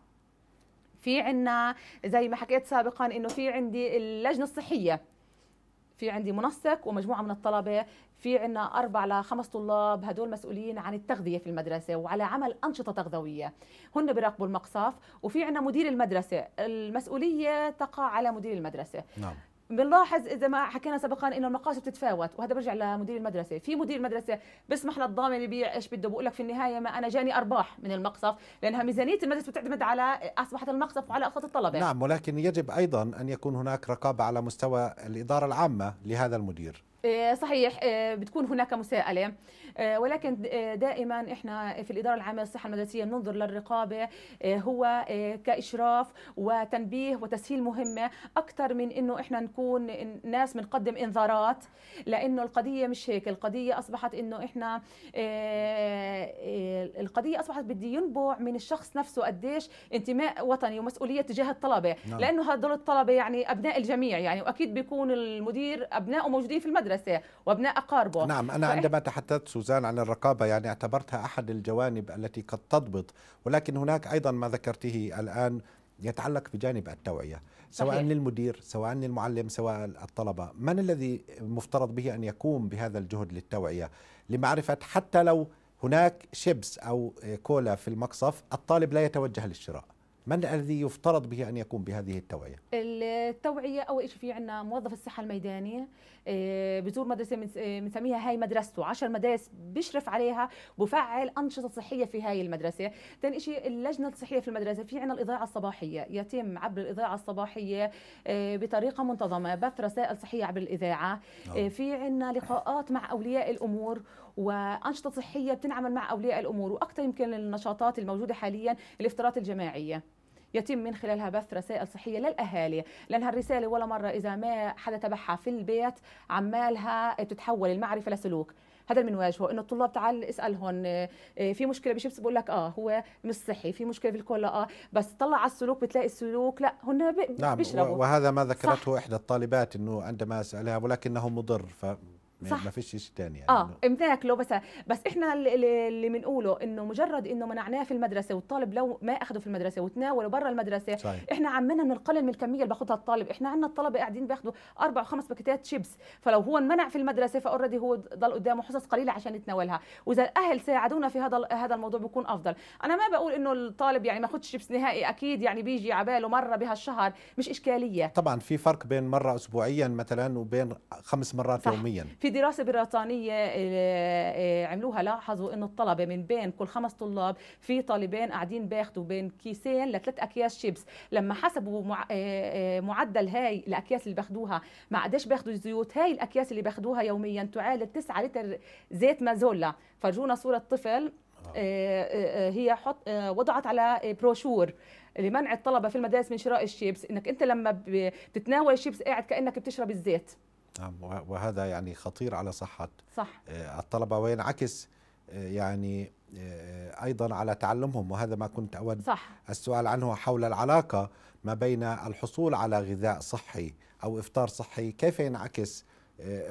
في عندنا زي ما حكيت سابقا انه في عندي اللجنه الصحيه في عندي منسق ومجموعه من الطلبه في عنا أربع لخمس طلاب هدول مسؤولين عن التغذية في المدرسة وعلى عمل أنشطة تغذوية هن بيراقبوا المقصف وفي عنا مدير المدرسة المسؤولية تقع على مدير المدرسة نعم. بنلاحظ اذا ما حكينا سابقا انه المقاصد بتتفاوت وهذا برجع لمدير المدرسه في مدير المدرسه بسمح للضامن يبيع ايش بده بقول لك في النهايه ما انا جاني ارباح من المقصف لانها ميزانيه المدرسه بتعتمد على اصبحت المقصف وعلى اقساط الطلبه نعم
ولكن يجب ايضا ان يكون هناك رقابه على مستوى الاداره العامه لهذا المدير
إيه، صحيح إيه، بتكون هناك مساءله آه، ولكن آه، دائما احنا في الاداره العامه للصحه المدرسيه بننظر للرقابه آه، هو كاشراف وتنبيه وتسهيل مهمه اكثر من انه احنا نكون ناس بنقدم انذارات لانه القضيه مش هيك القضيه اصبحت انه احنا القضيه اصبحت بدي ينبع من الشخص نفسه قديش انتماء وطني ومسؤوليه تجاه الطلبه نعم. لانه هذول الطلبه يعني ابناء الجميع يعني واكيد بيكون المدير ابنائه موجودين في المدرسه وابناء اقاربه نعم انا عندما
تحدثت سوزان عن الرقابة يعني اعتبرتها أحد الجوانب التي قد تضبط ولكن هناك أيضا ما ذكرته الآن يتعلق بجانب التوعية سواء صحيح. للمدير سواء للمعلم سواء الطلبة من الذي مفترض به أن يقوم بهذا الجهد للتوعية لمعرفة حتى لو هناك شيبس أو كولا في المقصف الطالب لا يتوجه للشراء من الذي يفترض به ان يقوم بهذه التوعيه؟
التوعيه اول شيء في عندنا موظف الصحه الميدانيه آه، بزور مدرسه آه، بنسميها هاي مدرسته 10 مدارس بشرف عليها بفعل انشطه صحيه في هاي المدرسه، ثاني شيء اللجنه الصحيه في المدرسه في عندنا الاذاعه الصباحيه يتم عبر الاذاعه الصباحيه آه، بطريقه منتظمه بث رسائل صحيه عبر الاذاعه، أوه. نعم. في عندنا لقاءات مع اولياء الامور وانشطه صحيه بتنعمل مع اولياء الامور واكثر يمكن النشاطات الموجوده حاليا الافطارات الجماعيه يتم من خلالها بث رسائل صحيه للاهالي لان هالرساله ولا مره اذا ما حدا تبعها في البيت عمالها بتتحول المعرفه لسلوك هذا اللي بنواجهه انه الطلاب تعال اسالهم آه، آه، في مشكله بشيبس بقول لك اه هو مش صحي في مشكله بالكولا اه بس طلع على السلوك بتلاقي السلوك لا هن بيشربوا نعم بيشربوا وهذا ما ذكرته
احدى الطالبات انه عندما سالها ولكنه مضر ف صح ما فيش شيء ثاني يعني
اه متاكله بس بس احنا اللي بنقوله انه مجرد انه منعناه في المدرسه والطالب لو ما اخذه في المدرسه وتناوله برا المدرسه صحيح. احنا عمنا نقلل من الكميه اللي باخذها الطالب احنا عندنا الطلبه قاعدين بياخذوا اربع وخمس باكيتات شيبس فلو هو انمنع في المدرسه فاوريدي هو ضل قدامه حصص قليله عشان يتناولها واذا الاهل ساعدونا في هذا هذا الموضوع بيكون افضل انا ما بقول انه الطالب يعني ما ياخذش شيبس نهائي اكيد يعني بيجي باله مره بهالشهر مش اشكاليه
طبعا في فرق بين مره اسبوعيا مثلا وبين خمس مرات صح. يوميا
في دراسه بريطانيه آه، آه، عملوها لاحظوا انه الطلبه من بين كل خمس طلاب في طالبين قاعدين بياخذوا بين كيسين لثلاث اكياس شيبس لما حسبوا آه، معدل هاي الاكياس اللي باخذوها مع قديش باخذوا زيوت هاي الاكياس اللي باخذوها يوميا تعادل 9 لتر زيت مازولا فرجونا صوره طفل هي حط وضعت على بروشور لمنع الطلبه في المدارس من شراء الشيبس انك انت لما بتتناول الشيبس قاعد كانك بتشرب الزيت
نعم وهذا يعني خطير على صحة صح. آه، الطلبة وينعكس آه، يعني آه، ايضا على تعلمهم وهذا ما كنت اود صح. السؤال عنه حول العلاقه ما بين الحصول على غذاء صحي او افطار صحي كيف ينعكس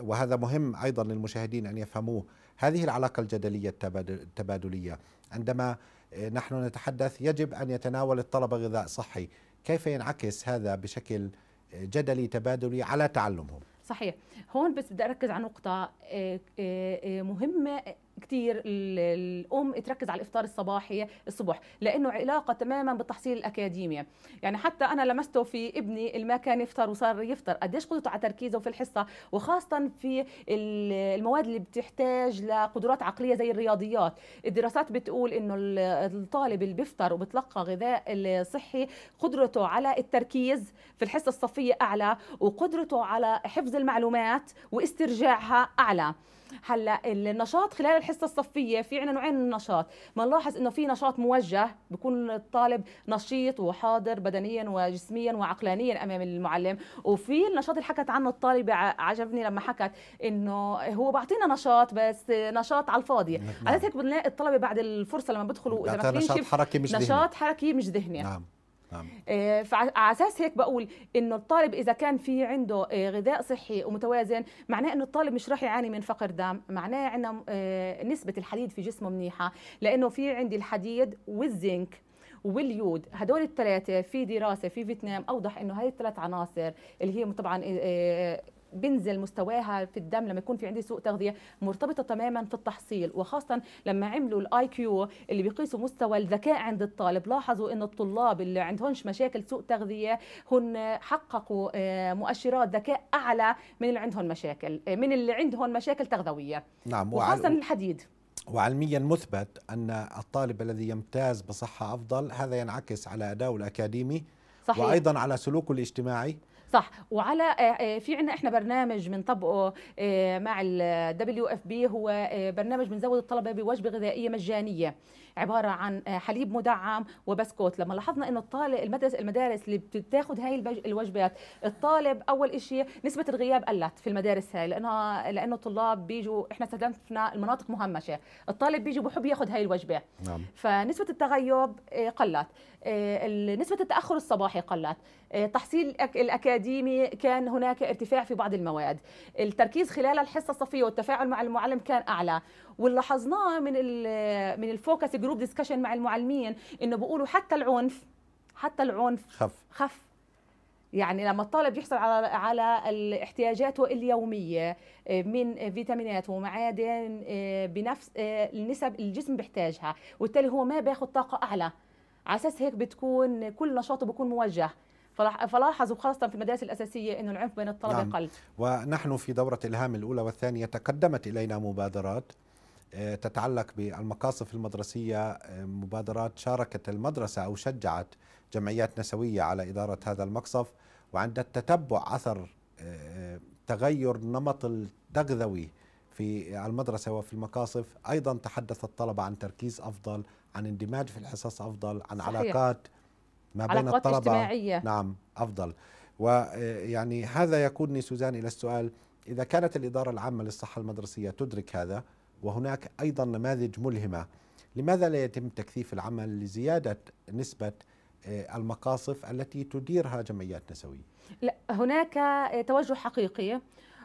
وهذا مهم ايضا للمشاهدين ان يفهموه هذه العلاقه الجدليه التبادليه عندما نحن نتحدث يجب ان يتناول الطلبه غذاء صحي كيف ينعكس هذا بشكل جدلي تبادلي على تعلمهم
صحيح هون بس بدي اركز على نقطه آه، آه، آه، مهمه كثير الام تركز على الافطار الصباحي الصبح لانه علاقه تماما بالتحصيل الاكاديمي يعني حتى انا لمسته في ابني اللي ما كان يفطر وصار يفطر قديش قدرته على تركيزه في الحصه وخاصه في المواد اللي بتحتاج لقدرات عقليه زي الرياضيات الدراسات بتقول انه الطالب اللي بيفطر وبتلقى غذاء صحي قدرته على التركيز في الحصه الصفيه اعلى وقدرته على حفظ المعلومات واسترجاعها اعلى هلا النشاط خلال الحصه الصفيه في عندنا نوعين من النشاط بنلاحظ انه في نشاط موجه بكون الطالب نشيط وحاضر بدنيا وجسميا وعقلانيا امام المعلم وفي النشاط اللي حكت عنه الطالبه عجبني لما حكت انه هو بعطينا نشاط بس نشاط على الفاضي نعم. على هيك بنلاقي الطلبه بعد الفرصه لما بدخلوا اذا نشاط حركي مش نشاط ذهني. حركي مش ذهني نعم نعم. آه، فعلى اساس هيك بقول انه الطالب اذا كان في عنده آه، غذاء صحي ومتوازن معناه انه الطالب مش راح يعاني من فقر دم معناه عندنا آه، نسبه الحديد في جسمه منيحه لانه في عندي الحديد والزنك واليود هدول الثلاثه في دراسه في فيتنام اوضح انه هاي الثلاث عناصر اللي هي طبعا بنزل مستواها في الدم لما يكون في عندي سوء تغذيه مرتبطه تماما في التحصيل وخاصه لما عملوا الاي كيو اللي بيقيسوا مستوى الذكاء عند الطالب لاحظوا ان الطلاب اللي عندهمش مشاكل سوء تغذيه هن حققوا آه، مؤشرات ذكاء اعلى من اللي عندهم مشاكل آه، من اللي عندهم مشاكل تغذويه
نعم وخاصه وعلى... الحديد وعلميا مثبت ان الطالب الذي يمتاز بصحه افضل هذا ينعكس على اداؤه الاكاديمي صحيح. وايضا على سلوكه الاجتماعي
صح وعلى آه، آه، في عنا احنا برنامج بنطبقه آه، مع الدبليو اف بي هو برنامج بنزود الطلبه بوجبه غذائيه مجانيه عباره عن آه، حليب مدعم وبسكوت لما لاحظنا انه الطالب المدرسه المدارس اللي بتاخذ هاي الوجبات الطالب اول شيء نسبه الغياب قلت في المدارس هاي لانه لانه الطلاب بيجوا احنا استهدفنا المناطق مهمشه الطالب بيجي بحب ياخذ هاي الوجبه نعم. فنسبه التغيب آه، قلت آه، نسبه التاخر الصباحي قلت التحصيل الاكاديمي كان هناك ارتفاع في بعض المواد التركيز خلال الحصه الصفيه والتفاعل مع المعلم كان اعلى واللي لاحظناه من من الفوكس جروب ديسكشن مع المعلمين انه بيقولوا حتى العنف حتى العنف خف خف يعني لما الطالب يحصل على على احتياجاته اليوميه آه، من فيتامينات ومعادن آه، بنفس آه، النسب الجسم بيحتاجها وبالتالي هو ما بياخذ طاقه اعلى على اساس هيك بتكون كل نشاطه بيكون موجه فلاحظوا خاصة في المدارس الأساسية أن العنف بين الطلبة نعم. قل
ونحن في دورة الهام الأولى والثانية تقدمت إلينا مبادرات آه، تتعلق بالمقاصف المدرسية آه، مبادرات شاركت المدرسة أو شجعت جمعيات نسوية على إدارة هذا المقصف وعند التتبع أثر آه، تغير نمط التغذوي في المدرسة وفي المقاصف أيضا تحدث الطلبة عن تركيز أفضل عن اندماج في الحصص أفضل عن صحيح. علاقات ما بين علاقات الطلبة اجتماعية. نعم أفضل ويعني هذا يقودني سوزان إلى السؤال إذا كانت الإدارة العامة للصحة المدرسية تدرك هذا وهناك أيضا نماذج ملهمة لماذا لا يتم تكثيف العمل لزيادة نسبة آه، المقاصف التي تديرها جمعيات نسوية
لا هناك آه، توجه حقيقي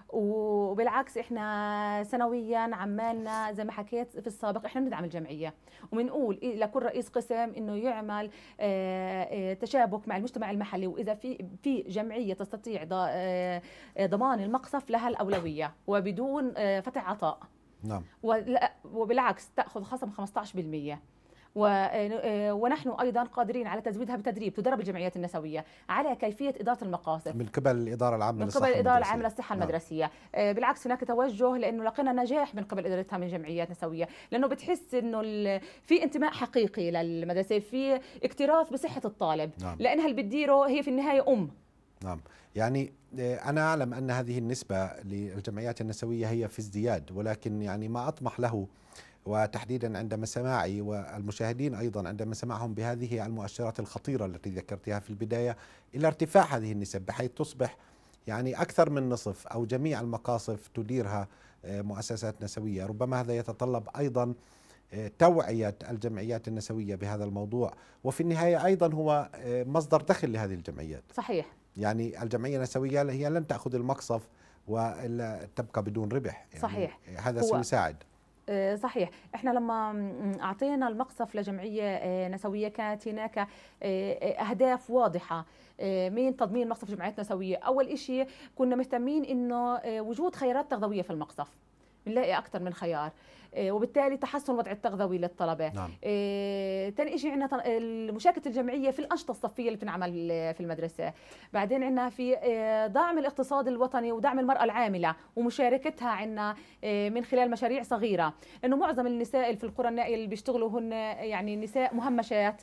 وبالعكس احنا سنويا عمالنا زي ما حكيت في السابق احنا بندعم الجمعيه وبنقول إيه، لكل رئيس قسم انه يعمل آه، تشابك مع المجتمع المحلي واذا في في جمعيه تستطيع ضمان المقصف لها الاولويه وبدون فتح عطاء نعم وبالعكس تاخذ خصم 15% آه، آه، ونحن ايضا قادرين على تزويدها بتدريب تدرب الجمعيات النسويه على كيفيه اداره المقاصد من
قبل الاداره العامه من قبل الاداره العامه للصحه
المدرسيه نعم. آه، بالعكس هناك توجه لانه لقينا نجاح من قبل ادارتها من جمعيات نسويه لانه بتحس انه في انتماء حقيقي للمدرسه في اكتراث بصحه الطالب نعم. لانها اللي بتديره هي في النهايه ام
نعم يعني آه، أنا أعلم أن هذه النسبة للجمعيات النسوية هي في ازدياد ولكن يعني ما أطمح له وتحديدا عندما سماعي والمشاهدين أيضا عندما سمعهم بهذه المؤشرات الخطيرة التي ذكرتها في البداية إلى ارتفاع هذه النسب بحيث تصبح يعني أكثر من نصف أو جميع المقاصف تديرها آه، مؤسسات نسوية ربما هذا يتطلب أيضا آه، توعية الجمعيات النسوية بهذا الموضوع وفي النهاية أيضا هو مصدر دخل لهذه الجمعيات صحيح يعني الجمعية النسوية هي لن تأخذ المقصف وإلا تبقى بدون ربح يعني
صحيح هذا سيساعد آه، صحيح احنا لما اعطينا المقصف لجمعيه آه، نسويه كانت هناك آه، اهداف واضحه من تضمين مقصف جمعيات نسويه اول شيء كنا مهتمين انه وجود خيارات تغذويه في المقصف بنلاقي اكثر من خيار إيه، وبالتالي تحسن الوضع التغذوي للطلبه نعم. ثاني إيه، شيء عندنا مشاركه الجمعيه في الانشطه الصفيه اللي بتنعمل في المدرسه بعدين عندنا في إيه، دعم الاقتصاد الوطني ودعم المراه العامله ومشاركتها عندنا من خلال مشاريع صغيره انه معظم النساء في القرى النائيه اللي بيشتغلوا هن يعني نساء مهمشات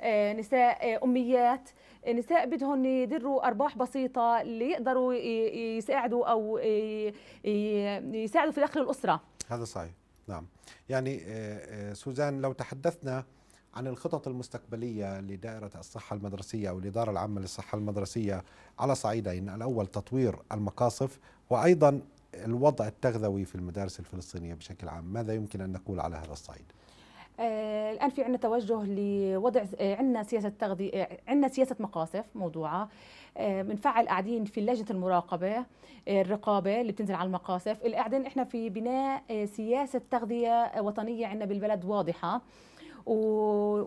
آه، نساء آه، اميات نساء بدهم يدروا ارباح بسيطه اللي يقدروا يساعدوا او يساعدوا في داخل الاسره
هذا صحيح نعم يعني آه، سوزان لو تحدثنا عن الخطط المستقبلية لدائرة الصحة المدرسية أو الإدارة العامة للصحة المدرسية على صعيدين الأول تطوير المقاصف وأيضا الوضع التغذوي في المدارس الفلسطينية بشكل عام ماذا يمكن أن نقول على هذا الصعيد؟
آه، الان في عندنا توجه لوضع آه، عندنا سياسه تغذيه آه، عندنا سياسه مقاصف موضوعه بنفعل قاعدين في لجنه المراقبه الرقابه اللي بتنزل على المقاصف القاعدين احنا في بناء سياسه تغذيه وطنيه عندنا بالبلد واضحه و...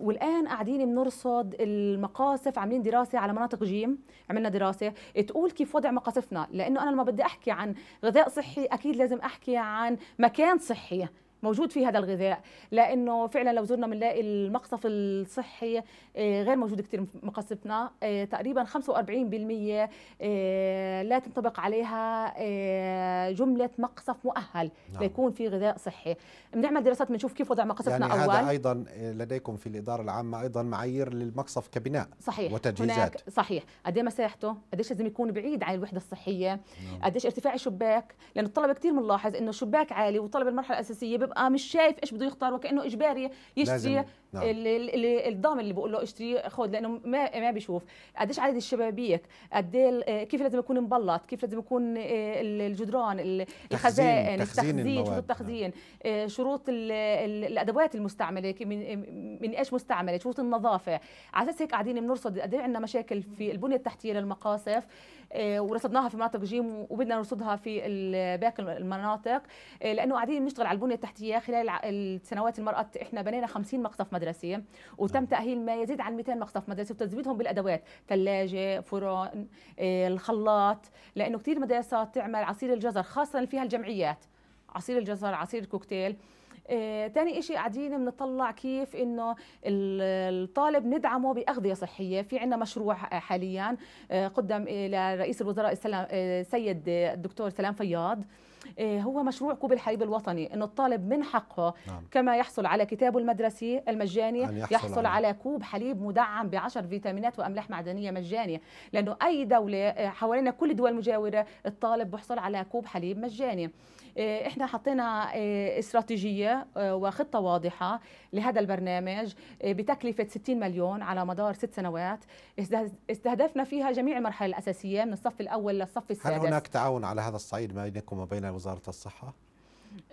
والان قاعدين بنرصد المقاصف عاملين دراسه على مناطق جيم عملنا دراسه تقول كيف وضع مقاصفنا لانه انا لما بدي احكي عن غذاء صحي اكيد لازم احكي عن مكان صحي موجود فيه هذا الغذاء لانه فعلا لو زرنا بنلاقي المقصف الصحي آه، غير موجود كثير مقاصفنا آه، تقريبا 45% آه، لا تنطبق عليها جمله مقصف مؤهل نعم. ليكون في غذاء صحي بنعمل دراسات بنشوف كيف وضع مقاصفنا يعني اول هذا
ايضا لديكم في الاداره العامه ايضا معايير للمقصف كبناء
صحيح وتجهيزات صحيح قد مساحته ايش لازم يكون بعيد عن الوحده الصحيه نعم. ايش ارتفاع الشباك لان الطلبه كثير بنلاحظ انه الشباك عالي وطلب المرحله الاساسيه ببقى مش شايف ايش بده يختار وكانه اجباري يشتري نعم. الضامن اللي بقول له اشتري خذ لانه ما ما بيشوف قديش عدد الشبابيك قد إيه آه، كيف لازم يكون مبلط كيف لازم يكون آه، الجدران الخزائن نعم. التخزين آه، شروط التخزين شروط الادوات المستعمله من من ايش مستعمله شروط النظافه على اساس هيك قاعدين بنرصد قد إيه عندنا مشاكل في البنيه التحتيه للمقاصف ورصدناها في مناطق جيم وبدنا نرصدها في باقي المناطق لانه قاعدين بنشتغل على البنيه التحتيه خلال السنوات المرأة احنا بنينا 50 مقصف مدرسي وتم نعم. تاهيل ما يزيد عن 200 مقصف مدرسي وتزويدهم بالادوات ثلاجه فرن آه، الخلاط لانه كثير مدارسات تعمل عصير الجزر خاصه فيها الجمعيات عصير الجزر عصير الكوكتيل ثاني آه، تاني إشي قاعدين بنطلع كيف إنه الطالب ندعمه بأغذية صحية في عندنا مشروع حاليا آه، قدم الى رئيس الوزراء السيد الدكتور سلام فياض إيه، هو مشروع كوب الحليب الوطني أن الطالب من حقه نعم. كما يحصل على كتابه المدرسي المجاني يحصل, يحصل على كوب حليب مدعم بعشر فيتامينات وأملاح معدنية مجانية لأنه أي دولة إيه، حوالينا كل الدول المجاورة الطالب بيحصل على كوب حليب مجاني إيه، احنا حطينا استراتيجيه وخطه واضحه لهذا البرنامج بتكلفه 60 مليون على مدار ست سنوات استهدفنا فيها جميع المراحل الاساسيه من الصف الاول للصف السادس هل هناك
تعاون على هذا الصعيد ما بينكم وبين وزاره الصحه؟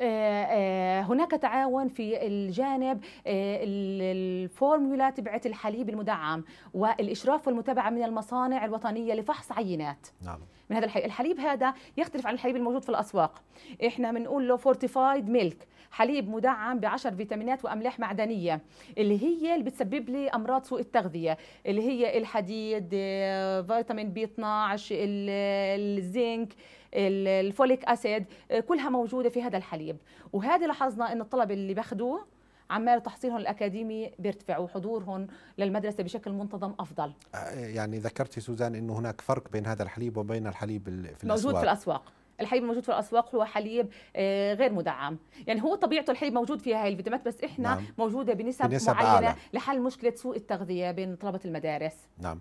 آه، آه، هناك تعاون في الجانب آه، الفورمولا تبعت الحليب المدعم والاشراف والمتابعه من المصانع الوطنيه لفحص عينات نعم. من هذا الحليب الحليب هذا يختلف عن الحليب الموجود في الاسواق احنا بنقول له فورتيفايد ميلك حليب مدعم ب 10 فيتامينات واملاح معدنيه اللي هي اللي بتسبب لي امراض سوء التغذيه اللي هي الحديد فيتامين بي 12 الزنك الفوليك اسيد آه، كلها موجوده في هذا الحليب وهذه لاحظنا ان الطلبه اللي باخذوه عمال تحصيلهم الاكاديمي بيرتفع وحضورهم للمدرسه بشكل منتظم افضل
آه، يعني ذكرتي سوزان انه هناك فرق بين هذا الحليب وبين الحليب في الاسواق موجود في
الاسواق الحليب الموجود في الاسواق هو حليب آه، غير مدعم يعني هو طبيعته الحليب موجود فيها هاي الفيتامينات بس احنا نعم. موجوده بنسب, بنسب معينه أعلى. لحل مشكله سوء التغذيه بين طلبه المدارس
نعم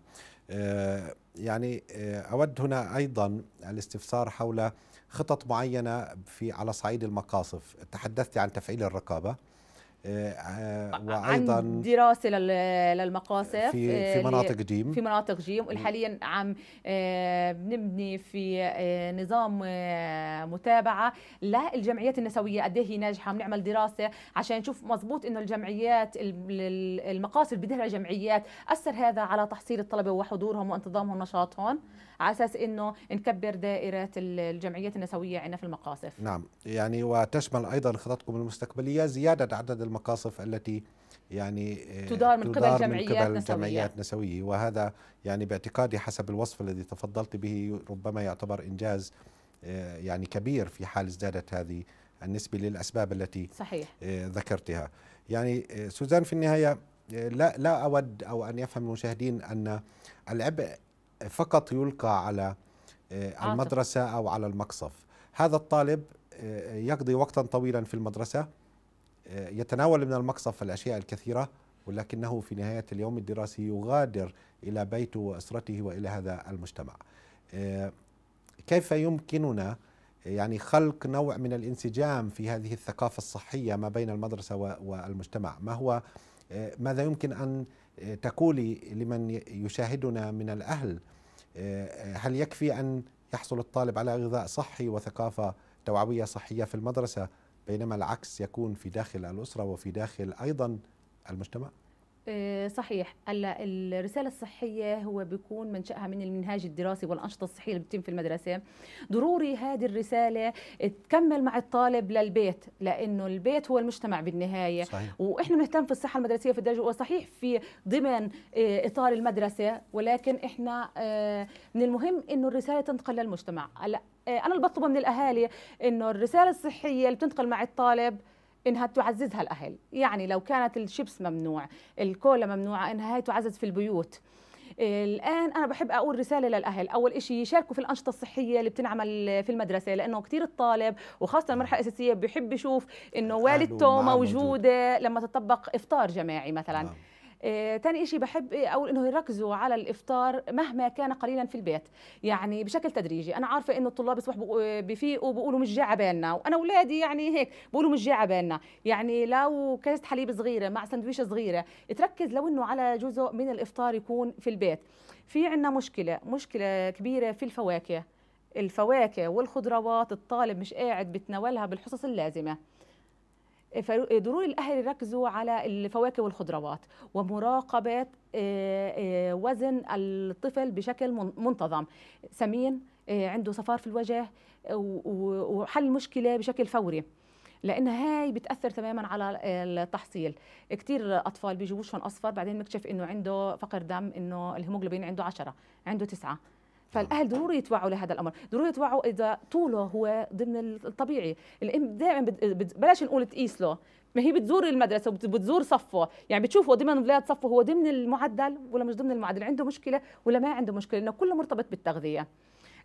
آه يعني آه، اود هنا ايضا الاستفسار حول خطط معينه في على صعيد المقاصف تحدثت عن تفعيل الرقابه آه، وايضا عن
دراسه للمقاصف في, آه، في مناطق جيم في مناطق جيم حاليا عم بنبني آه، في نظام متابعه للجمعيات النسويه قد إيه هي ناجحه بنعمل دراسه عشان نشوف مضبوط انه الجمعيات المقاصف اللي بدها جمعيات اثر هذا على تحصيل الطلبه وحضورهم وانتظامهم ونشاطهم على اساس انه نكبر دائره الجمعيات النسويه عندنا في المقاصف
نعم يعني وتشمل ايضا خططكم المستقبليه زياده عدد المقاصف التي يعني آه، تدار من تدار قبل جمعيات, من قبل نسوية. جمعيات نسوية وهذا يعني باعتقادي حسب الوصف الذي تفضلت به ربما يعتبر إنجاز آه، يعني كبير في حال ازدادت هذه النسبة للأسباب التي آه، صحيح. ذكرتها يعني سوزان في النهاية لا لا أود أو أن يفهم المشاهدين أن العبء فقط يلقى على المدرسة أو على المقصف هذا الطالب يقضي وقتا طويلا في المدرسة آه، يتناول من المقصف الأشياء الكثيرة ولكنه في نهاية اليوم الدراسي يغادر إلى بيته وأسرته وإلى هذا المجتمع آه، كيف يمكننا يعني خلق نوع من الانسجام في هذه الثقافة الصحية ما بين المدرسة والمجتمع ما هو آه، ماذا يمكن أن تقولي لمن يشاهدنا من الأهل هل يكفي أن يحصل الطالب على غذاء صحي وثقافة توعوية صحية في المدرسة بينما العكس يكون في داخل الأسرة وفي داخل أيضا المجتمع
آه، صحيح هلا الرساله الصحيه هو بيكون منشاها من المنهاج الدراسي والانشطه الصحيه اللي بتتم في المدرسه ضروري هذه الرساله تكمل مع الطالب للبيت لانه البيت هو المجتمع بالنهايه صحيح. واحنا بنهتم في الصحه المدرسيه في الدرجه الاولى صحيح في ضمن آه، اطار المدرسه ولكن احنا آه، من المهم انه الرساله تنتقل للمجتمع هلا انا اللي بطلبه من الاهالي انه الرساله الصحيه اللي بتنتقل مع الطالب انها تعززها الاهل يعني لو كانت الشيبس ممنوع الكولا ممنوعه انها هي تعزز في البيوت الان انا بحب اقول رساله للاهل اول شيء يشاركوا في الانشطه الصحيه اللي بتنعمل في المدرسه لانه كثير الطالب وخاصه المرحله الاساسيه بيحب يشوف انه والدته موجوده لما تطبق افطار جماعي مثلا آه. آه، تاني شيء بحب اقول انه يركزوا على الافطار مهما كان قليلا في البيت يعني بشكل تدريجي انا عارفه انه الطلاب بيصبحوا آه، بفيقوا بيقولوا مش جاعه بالنا وانا اولادي يعني هيك بيقولوا مش جاعه بالنا يعني لو كاسه حليب صغيره مع سندويشه صغيره تركز لو انه على جزء من الافطار يكون في البيت في عندنا مشكله مشكله كبيره في الفواكه الفواكه والخضروات الطالب مش قاعد بتناولها بالحصص اللازمه ضروري الاهل يركزوا على الفواكه والخضروات ومراقبه آه، آه، وزن الطفل بشكل منتظم سمين آه، عنده صفار في الوجه وحل المشكله بشكل فوري لان هاي بتاثر تماما على التحصيل كثير اطفال بيجوا وشهم اصفر بعدين بنكتشف انه عنده فقر دم انه الهيموجلوبين عنده 10 عنده تسعة فالاهل ضروري يتوعوا لهذا الامر ضروري يتوعوا اذا طوله هو ضمن الطبيعي الام دائما بلاش نقول تقيس له ما هي بتزور المدرسه وبتزور صفه يعني بتشوفه ضمن اولاد صفه هو ضمن المعدل ولا مش ضمن المعدل عنده مشكله ولا ما عنده مشكله لانه كله مرتبط بالتغذيه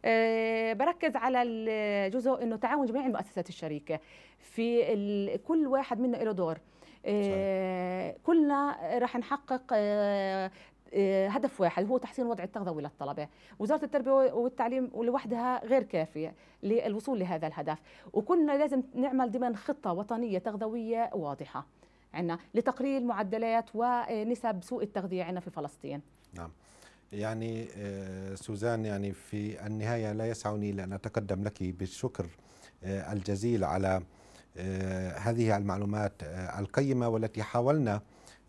أه بركز على الجزء انه تعاون جميع المؤسسات الشريكه في كل واحد منا له دور أه كلنا رح نحقق أه آه، هدف واحد هو تحسين وضع التغذوي للطلبة وزارة التربية والتعليم لوحدها غير كافية للوصول لهذا الهدف وكنا لازم نعمل ضمن خطة وطنية تغذوية واضحة عنا لتقليل معدلات ونسب سوء التغذية عنا في فلسطين
نعم يعني آه، سوزان يعني في النهاية لا يسعني لأن أتقدم لك بالشكر آه، الجزيل على هذه المعلومات القيمة والتي حاولنا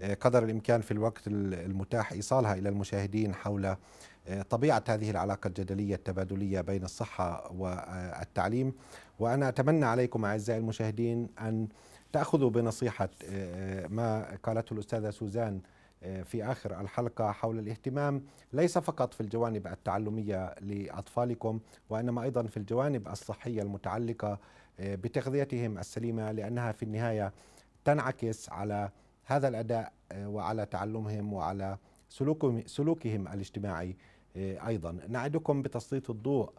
آه، قدر الامكان في الوقت المتاح ايصالها الى المشاهدين حول آه، طبيعه هذه العلاقه الجدليه التبادليه بين الصحه والتعليم وانا اتمنى عليكم اعزائي المشاهدين ان تاخذوا بنصيحه آه، ما قالته الاستاذه سوزان في اخر الحلقه حول الاهتمام ليس فقط في الجوانب التعلميه لاطفالكم وانما ايضا في الجوانب الصحيه المتعلقه بتغذيتهم السليمه لانها في النهايه تنعكس على هذا الأداء آه، وعلى تعلمهم وعلى سلوكهم, سلوكهم الاجتماعي آه، أيضا نعدكم بتسليط الضوء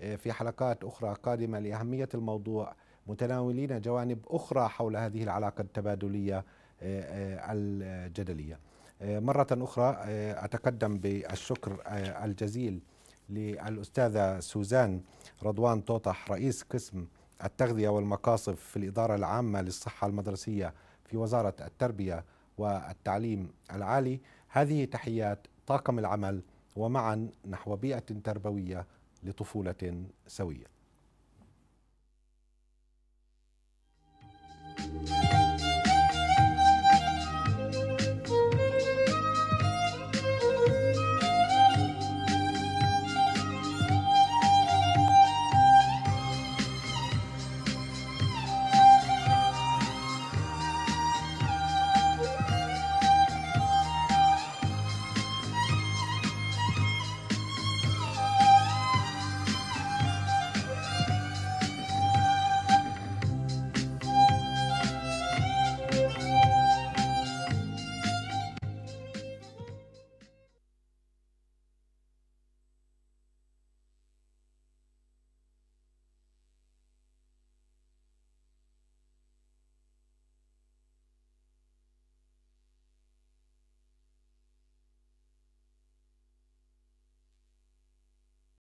آه، في حلقات أخرى قادمة لأهمية الموضوع متناولين جوانب أخرى حول هذه العلاقة التبادلية الجدلية مرة أخرى أتقدم بالشكر الجزيل للأستاذة سوزان رضوان طوطح رئيس قسم التغذية والمقاصف في الإدارة العامة للصحة المدرسية في وزارة التربية والتعليم العالي هذه تحيات طاقم العمل ومعا نحو بيئة تربوية لطفولة سوية.